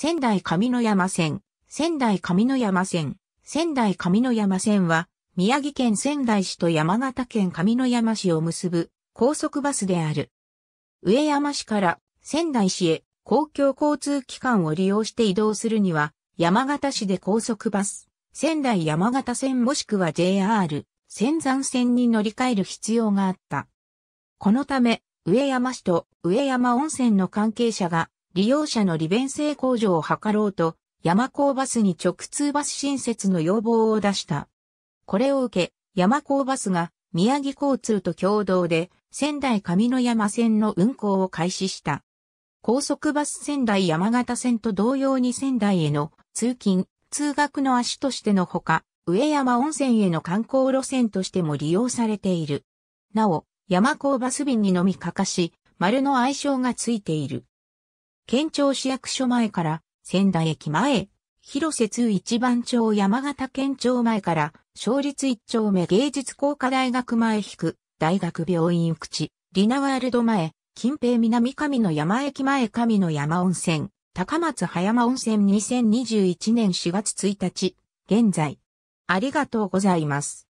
仙台上野山線、仙台上野山線、仙台上野山線は、宮城県仙台市と山形県上野山市を結ぶ高速バスである。上山市から仙台市へ公共交通機関を利用して移動するには、山形市で高速バス、仙台山形線もしくは JR、仙山線に乗り換える必要があった。このため、上山市と上山温泉の関係者が利用者の利便性向上を図ろうと、山高バスに直通バス新設の要望を出した。これを受け、山高バスが宮城交通と共同で仙台上野山線の運行を開始した。高速バス仙台山形線と同様に仙台への通勤、通学の足としてのほか、上山温泉への観光路線としても利用されている。なお、山高バス便にのみかかし、丸の愛称がついている。県庁市役所前から仙台駅前、広瀬通一番町山形県庁前から、勝立一丁目芸術工科大学前引く、大学病院口、リナワールド前、近平南上の山駅前上の山温泉、高松葉山温泉2021年4月1日、現在。ありがとうございます。